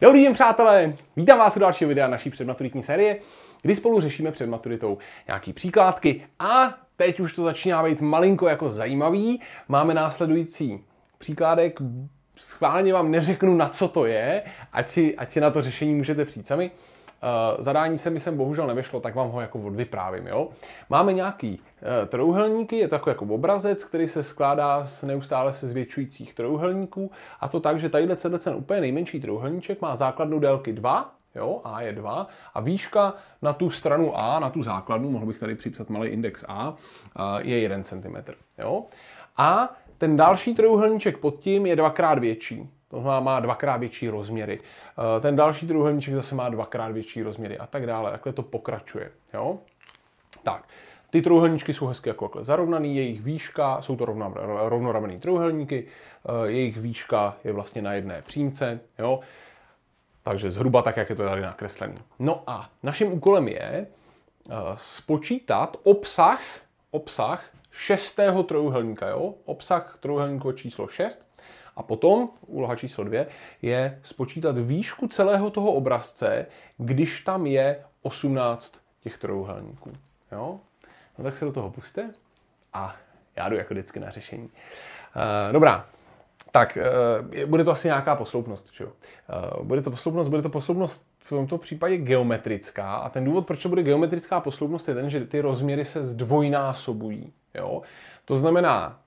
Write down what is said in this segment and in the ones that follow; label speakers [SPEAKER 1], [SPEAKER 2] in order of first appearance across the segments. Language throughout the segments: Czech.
[SPEAKER 1] Dobrý den, přátelé! Vítám vás u dalšího videa naší předmaturitní série, kdy spolu řešíme před maturitou nějaký příkládky a teď už to začíná být malinko jako zajímavý. Máme následující příkládek, schválně vám neřeknu, na co to je, ať si, ať si na to řešení můžete přijít sami. Eh, zadání se mi sem bohužel nevyšlo, tak vám ho jako odvyprávím. Jo? Máme nějaký eh, trouhelníky, je to jako, jako obrazec, který se skládá z neustále se zvětšujících trouhelníků a to tak, že tadyhle ten úplně nejmenší trouhelníček má základnu délky 2, jo, A je 2 a výška na tu stranu A, na tu základnu, mohl bych tady připsat malý index A, eh, je 1 cm. Jo? A ten další trojuhelníček pod tím je dvakrát větší. To má, má dvakrát větší rozměry. Eh, ten další trojuhelníček zase má dvakrát větší rozměry a tak dále. Takhle to pokračuje. Jo? Tak. Ty trojuhelníčky jsou hezky jako takhle zarovnaný, jejich výška, jsou to rovna, rovnoramenné trojuhelníky, eh, jejich výška je vlastně na jedné přímce, jo? takže zhruba tak, jak je to tady nakreslené. No a naším úkolem je eh, spočítat obsah, obsah šestého trojuhelníka, jo? obsah trojuhelníku číslo 6, a potom, úloha číslo dvě, je spočítat výšku celého toho obrazce, když tam je 18 těch trojuhelníků. Jo? No tak se do toho puste a já jdu jako vždycky na řešení. E, dobrá, tak e, bude to asi nějaká posloupnost, že jo? Eh, bude to posloupnost, bude to posloupnost v tomto případě geometrická a ten důvod, proč to bude geometrická posloupnost, je ten, že ty rozměry se zdvojnásobují, jo? To znamená,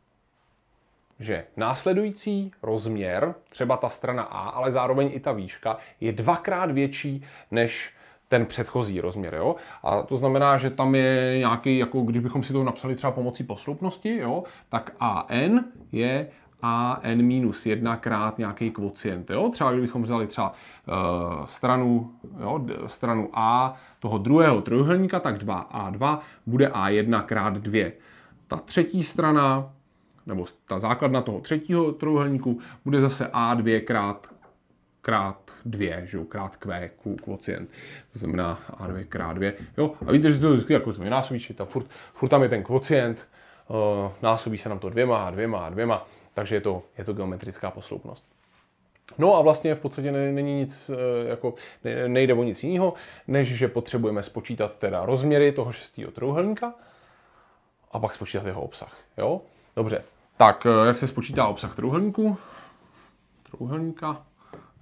[SPEAKER 1] že následující rozměr, třeba ta strana A, ale zároveň i ta výška, je dvakrát větší než ten předchozí rozměr. Jo? A to znamená, že tam je nějaký, jako kdybychom si to napsali třeba pomocí posloupnosti, jo? tak AN je a n minus 1 krát nějaký kvocient. Jo? Třeba kdybychom vzali třeba e, stranu, jo, stranu A toho druhého trojuhelníka, tak 2a2 bude a1 krát 2. Ta třetí strana nebo ta základna toho třetího trojuhelníku bude zase A2 krát krát 2, že jo, krát Q, Q kvocient, to znamená A2 krát 2, jo, a víte, že to vždycky jako násobí, že tam furt, furt tam je ten kvocient, uh, násobí se nám to dvěma a dvěma a dvěma, takže je to, je to geometrická posloupnost. No a vlastně v podstatě není nic, eh, jako nejde o nic jiného, než že potřebujeme spočítat teda rozměry toho šestého trojuhelníka a pak spočítat jeho obsah. Jo? Dobře, tak, eh, jak se spočítá obsah trouhelníku? Trouhelníka.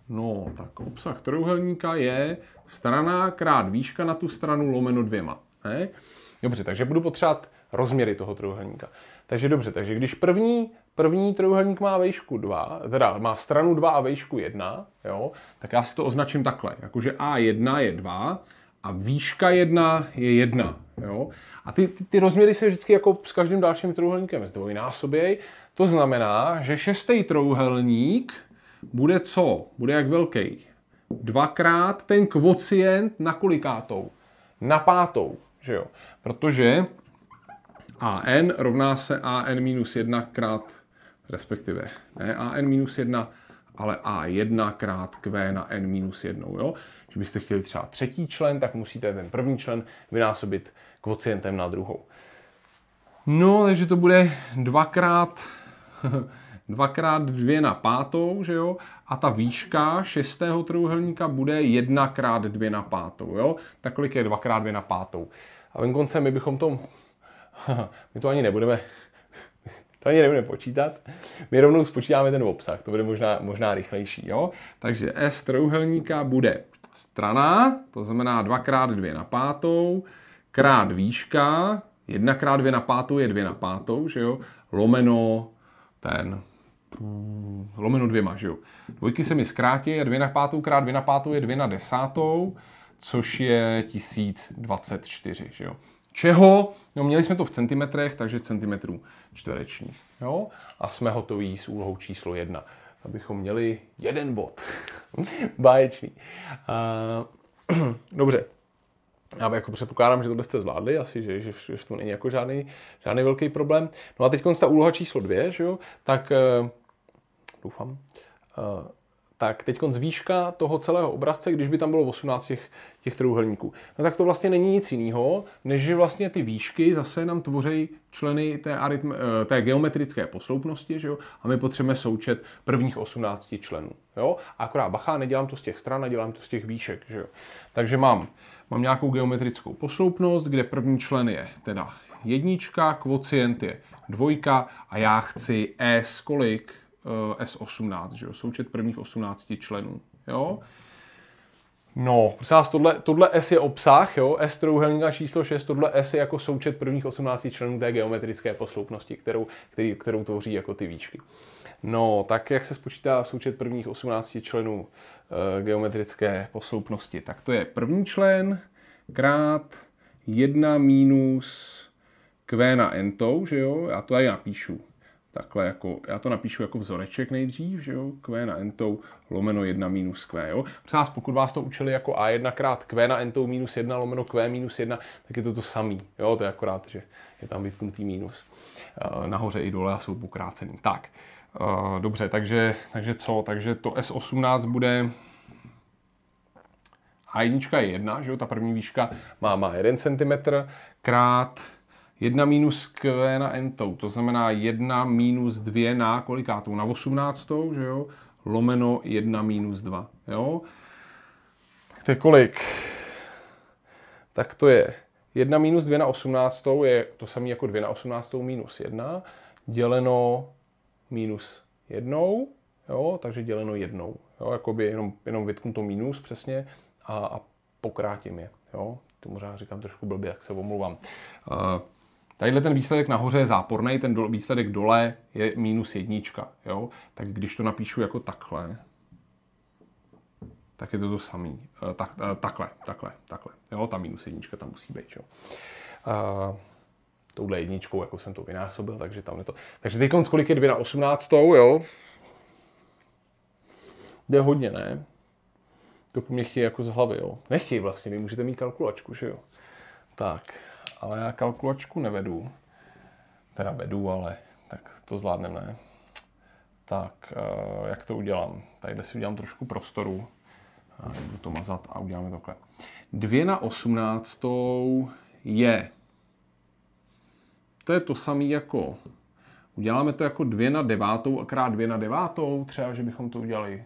[SPEAKER 1] No, tak obsah trouhelníka je strana krát výška na tu stranu lomeno dvěma. Ne? Dobře, takže budu potřebovat rozměry toho trouhelníka. Takže dobře, takže když první, první trouhelník má výšku 2, teda má stranu 2 a výšku 1, jo, tak já si to označím takhle, jakože A1 je 2 a výška jedna je jedna, Jo? A ty, ty, ty rozměry se vždycky jako s každým dalším trouhelníkem zdvojnásobějí. To znamená, že šestý trouhelník bude co? Bude jak velký? Dvakrát ten kvocient na kolikátou? Na pátou, že jo? Protože AN rovná se AN minus 1 krát, respektive ne, AN minus 1 ale A1 krát Q na N minus 1. Jo? Když byste chtěli třeba třetí člen, tak musíte ten první člen vynásobit kvocientem na druhou. No, takže to bude dvakrát, dvakrát dvě na pátou, že jo? A ta výška šestého trojuhelníka bude jedna krát dvě na pátou, jo? Tak kolik je dvakrát dvě na pátou? A venkonce my bychom to, my to ani nebudeme to ani nebudeme počítat. My rovnou spočítáme ten obsah, to bude možná, možná rychlejší. Jo? Takže S trojuhelníka bude strana, to znamená 2x2 na pátou, krát výška, 1x2 na pátou je 2 na pátou, že jo? lomeno ten, lomeno dvěma, že jo. Dvojky se mi zkrátí a 2 na pátou krát 2 na pátou je 2 na desátou, což je 1024, že jo. Čeho? No měli jsme to v centimetrech, takže centimetrů čtverečních. Jo? A jsme hotoví s úlohou číslo jedna, abychom měli jeden bod. Báječný. A, dobře, já jako předpokládám, že to jste zvládli, asi, že, že, že to není jako žádný, žádný velký problém. No a teď ta úloha číslo dvě, že jo, tak uh, doufám, uh, tak teď z výška toho celého obrazce, když by tam bylo 18 těch, těch trojuhelníků, no tak to vlastně není nic jiného, než že vlastně ty výšky zase nám tvoří členy té, arytm, eh, té geometrické posloupnosti, že jo? a my potřebujeme součet prvních 18 členů. Jo? A akorát bacha, nedělám to z těch stran, nedělám dělám to z těch výšek. Že jo? Takže mám, mám nějakou geometrickou posloupnost, kde první člen je teda jednička, kvocient je dvojka a já chci S kolik? Eh, S18, že jo? součet prvních 18 členů. Jo? No, prosím vás, tohle, tohle S je obsah, jo? S trouhelníka číslo 6, tohle S je jako součet prvních 18 členů té geometrické posloupnosti, kterou, který, kterou tvoří jako ty výčky. No, tak jak se spočítá součet prvních 18 členů e, geometrické posloupnosti? Tak to je první člen krát 1 minus Q na n že jo? Já to tady napíšu takhle jako, já to napíšu jako vzoreček nejdřív, že jo, Q na n tou lomeno 1 minus Q, jo. Prosím pokud vás to učili jako A1 krát Q na n tou minus 1 lomeno Q minus 1, tak je to to samý, jo, to je akorát, že je tam vytknutý minus. Eh, nahoře i dole a jsou pokrácený. Tak, eh, dobře, takže, takže co, takže to S18 bude A1 je 1, že jo, ta první výška má, má 1 cm krát 1 minus q na n, to znamená 1 minus 2 na kolikátou, na 18, že jo, lomeno 1 minus 2, jo. Tak to je kolik? Tak to je 1 minus 2 na 18 je to samé jako 2 na 18 minus 1, děleno minus 1, jo, takže děleno 1, jo, jakoby jenom, jenom vytknu to minus přesně a, a pokrátím je, jo. To možná říkám trošku blbě, jak se omlouvám. Uh, Tadyhle ten výsledek nahoře je záporný, ten do, výsledek dole je minus jednička. Jo? Tak když to napíšu jako takhle, tak je to to samý. Eh, tak, eh, takhle, takhle, takhle. Jo, ta minus jednička tam musí být. Jo? A, eh, touhle jedničkou, jako jsem to vynásobil, takže tam je to. Takže teď kolik je 2 na 18, jo? Jde hodně, ne? To po mně chtějí jako z hlavy, jo? Nechtějí vlastně, vy můžete mít kalkulačku, že jo? Tak, ale já kalkulačku nevedu. Teda vedu, ale tak to zvládneme, ne? Tak, eh, jak to udělám? Tady si udělám trošku prostoru. A budu to mazat a uděláme takhle. 2 na 18 je. To je to samé jako. Uděláme to jako 2 na 9, a krát 2 na 9, třeba, že bychom to udělali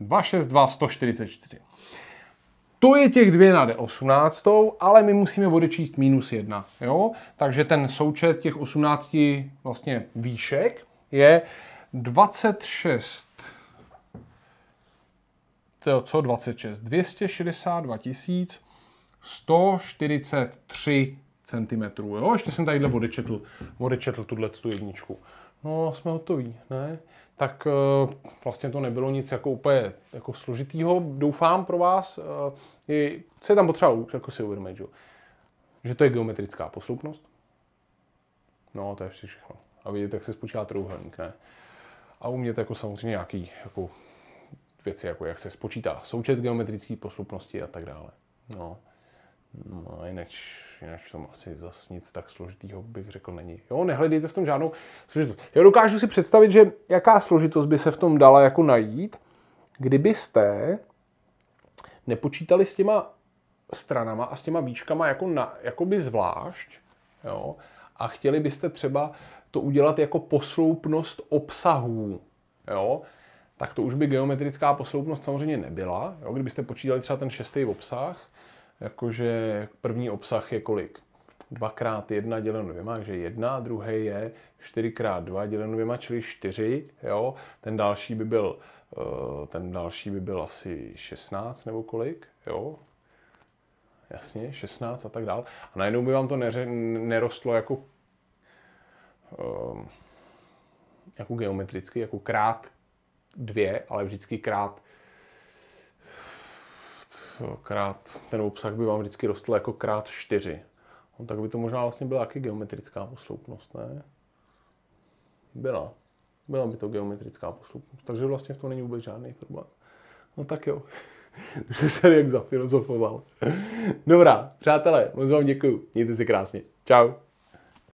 [SPEAKER 1] 262 144. To je těch dvě na D18, ale my musíme odečíst minus 1. Jo? Takže ten součet těch 18 vlastně výšek je 26 to co 26? 262 143 cm. Jo? Ještě jsem tady odečetl, odečetl tuhle tu jedničku no jsme hotoví, ne? Tak eh, vlastně to nebylo nic jako úplně jako složitýho, doufám pro vás. Je, eh, co je tam potřeba jako si uvědomit, že, že to je geometrická posloupnost. No, to je všechno. A vidíte, jak se spočítá trouhelník, ne? A umět jako samozřejmě nějaký jako věci, jako jak se spočítá součet geometrické posloupnosti a tak dále. No, no jinak jinak v tom asi zas nic tak složitýho bych řekl není. Jo, nehledejte v tom žádnou složitost. Já dokážu si představit, že jaká složitost by se v tom dala jako najít, kdybyste nepočítali s těma stranama a s těma výškama jako na, jakoby zvlášť, jo, a chtěli byste třeba to udělat jako posloupnost obsahů, jo, tak to už by geometrická posloupnost samozřejmě nebyla, jo, kdybyste počítali třeba ten šestý obsah, jakože první obsah je kolik? 2x1 děleno dvěma, takže jedna, druhý je 4x2 děleno dvěma, čili 4, jo. Ten další by byl, eh, ten další by byl asi 16 nebo kolik, jo. Jasně, 16 a tak dál. A najednou by vám to neře, nerostlo jako ehm, jako geometricky, jako krát dvě, ale vždycky krát krát, ten obsah by vám vždycky rostl jako krát 4. No, tak by to možná vlastně byla taky geometrická posloupnost, ne? Byla. Byla by to geometrická posloupnost. Takže vlastně v tom není vůbec žádný problém. No tak jo. Že se jak zafilozofoval. Dobrá, přátelé, moc vám děkuju. Mějte si krásně. Ciao.